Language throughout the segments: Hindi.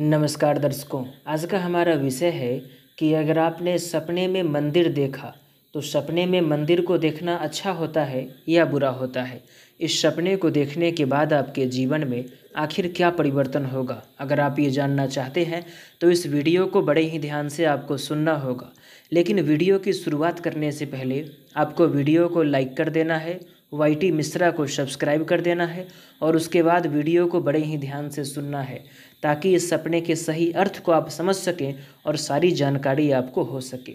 नमस्कार दर्शकों आज का हमारा विषय है कि अगर आपने सपने में मंदिर देखा तो सपने में मंदिर को देखना अच्छा होता है या बुरा होता है इस सपने को देखने के बाद आपके जीवन में आखिर क्या परिवर्तन होगा अगर आप ये जानना चाहते हैं तो इस वीडियो को बड़े ही ध्यान से आपको सुनना होगा लेकिन वीडियो की शुरुआत करने से पहले आपको वीडियो को लाइक कर देना है वाईटी मिश्रा को सब्सक्राइब कर देना है और उसके बाद वीडियो को बड़े ही ध्यान से सुनना है ताकि इस सपने के सही अर्थ को आप समझ सकें और सारी जानकारी आपको हो सके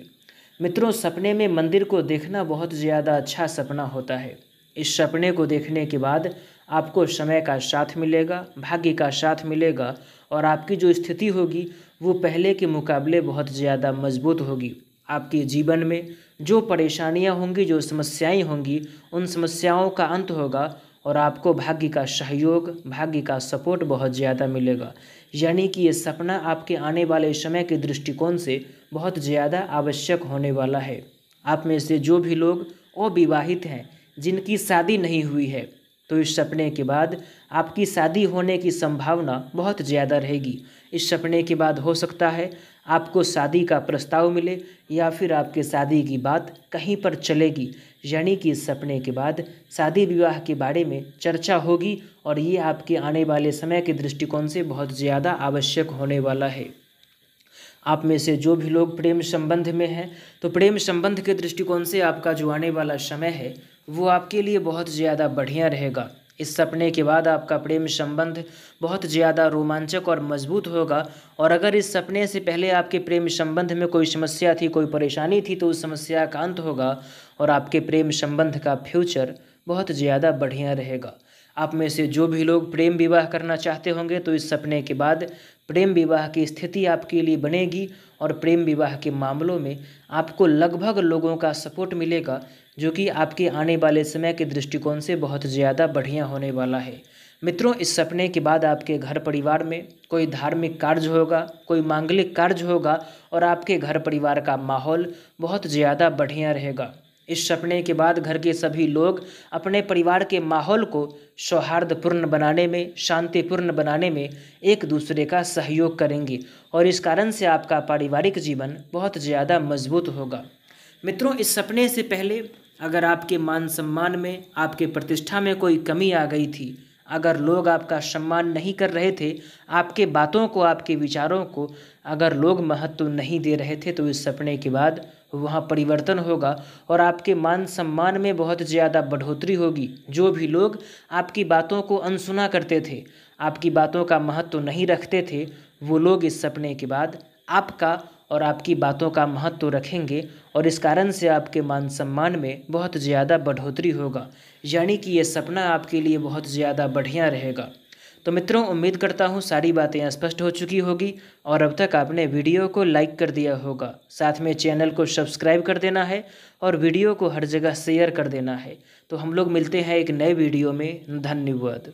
मित्रों सपने में मंदिर को देखना बहुत ज़्यादा अच्छा सपना होता है इस सपने को देखने के बाद आपको समय का साथ मिलेगा भाग्य का साथ मिलेगा और आपकी जो स्थिति होगी वो पहले के मुकाबले बहुत ज़्यादा मजबूत होगी आपके जीवन में जो परेशानियां होंगी जो समस्याएं होंगी उन समस्याओं का अंत होगा और आपको भाग्य का सहयोग भाग्य का सपोर्ट बहुत ज़्यादा मिलेगा यानी कि ये सपना आपके आने वाले समय के दृष्टिकोण से बहुत ज़्यादा आवश्यक होने वाला है आप में से जो भी लोग अविवाहित हैं जिनकी शादी नहीं हुई है तो इस सपने के बाद आपकी शादी होने की संभावना बहुत ज़्यादा रहेगी इस सपने के बाद हो सकता है आपको शादी का प्रस्ताव मिले या फिर आपके शादी की बात कहीं पर चलेगी यानी कि इस सपने के बाद शादी विवाह के बारे में चर्चा होगी और ये आपके आने वाले समय के दृष्टिकोण से बहुत ज़्यादा आवश्यक होने वाला है आप में से जो भी लोग प्रेम संबंध में हैं तो प्रेम संबंध के दृष्टिकोण से आपका जो आने वाला समय है वो आपके लिए बहुत ज़्यादा बढ़िया रहेगा इस सपने के बाद आपका प्रेम संबंध बहुत ज़्यादा रोमांचक और मजबूत होगा और अगर इस सपने से पहले आपके प्रेम संबंध में कोई समस्या थी कोई परेशानी थी तो उस समस्या का अंत होगा और आपके प्रेम संबंध का फ्यूचर बहुत ज़्यादा बढ़िया रहेगा आप में से जो भी लोग प्रेम विवाह करना चाहते होंगे तो इस सपने के बाद प्रेम विवाह की स्थिति आपके लिए बनेगी और प्रेम विवाह के मामलों में आपको लगभग लोगों का सपोर्ट मिलेगा जो कि आपके आने वाले समय के दृष्टिकोण से बहुत ज़्यादा बढ़िया होने वाला है मित्रों इस सपने के बाद आपके घर परिवार में कोई धार्मिक कार्य होगा कोई मांगलिक कार्य होगा और आपके घर परिवार का माहौल बहुत ज़्यादा बढ़िया रहेगा इस सपने के बाद घर के सभी लोग अपने परिवार के माहौल को सौहार्दपूर्ण बनाने में शांतिपूर्ण बनाने में एक दूसरे का सहयोग करेंगे और इस कारण से आपका पारिवारिक जीवन बहुत ज़्यादा मजबूत होगा मित्रों इस सपने से पहले अगर आपके मान सम्मान में आपके प्रतिष्ठा में कोई कमी आ गई थी अगर लोग आपका सम्मान नहीं कर रहे थे आपके बातों को आपके विचारों को अगर लोग महत्व नहीं दे रहे थे तो इस सपने के बाद वहाँ परिवर्तन होगा और आपके मान सम्मान में बहुत ज़्यादा बढ़ोतरी होगी जो भी लोग आपकी बातों को अनसुना करते थे आपकी बातों का महत्व नहीं रखते थे वो लोग इस सपने के बाद आपका और आपकी बातों का महत्व रखेंगे और इस कारण से आपके मान सम्मान में बहुत ज़्यादा बढ़ोतरी होगा यानी कि ये सपना आपके लिए बहुत ज़्यादा बढ़िया रहेगा तो मित्रों उम्मीद करता हूँ सारी बातें स्पष्ट हो चुकी होगी और अब तक आपने वीडियो को लाइक कर दिया होगा साथ में चैनल को सब्सक्राइब कर देना है और वीडियो को हर जगह शेयर कर देना है तो हम लोग मिलते हैं एक नए वीडियो में धन्यवाद